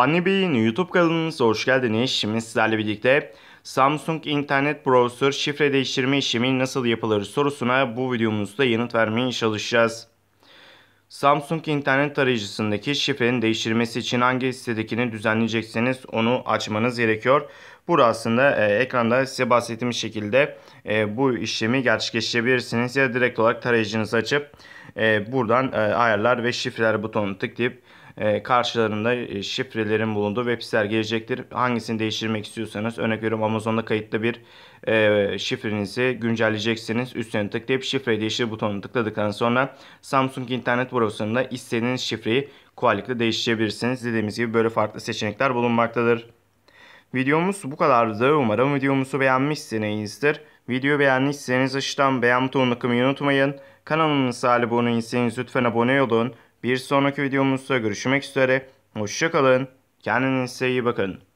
Anne Bey'in YouTube kanalınıza hoş geldiniz. Şimdi sizlerle birlikte Samsung internet browser şifre değiştirme işlemi nasıl yapılır sorusuna bu videomuzda yanıt vermeye çalışacağız. Samsung internet tarayıcısındaki şifrenin değiştirmesi için hangi sitedekini düzenleyecekseniz onu açmanız gerekiyor. Burada aslında e, ekranda size bahsettiğimiz şekilde e, bu işlemi gerçekleştirebilirsiniz. Ya direkt olarak tarayıcınızı açıp e, buradan e, ayarlar ve şifreler butonunu tıklayıp e, karşılarında e, şifrelerin bulunduğu web siteler gelecektir. Hangisini değiştirmek istiyorsanız örnek veriyorum Amazon'da kayıtlı bir e, şifrenizi güncelleyeceksiniz. Üstüne tıklayıp şifre değiştir butonunu tıkladıktan sonra Samsung internet browserında istediğiniz şifreyi kolaylıkla değiştirebilirsiniz. Dediğimiz gibi böyle farklı seçenekler bulunmaktadır. Videomuz bu kadardı. Umarım videomuzu beğenmişsinizdir. Video beğendiyseniz aşağıdan beğen butonuna tıklamayı unutmayın. Kanalımıza abone değilseniz lütfen abone olun. Bir sonraki videomuzda görüşmek üzere. Hoşçakalın. Kendinize iyi bakın.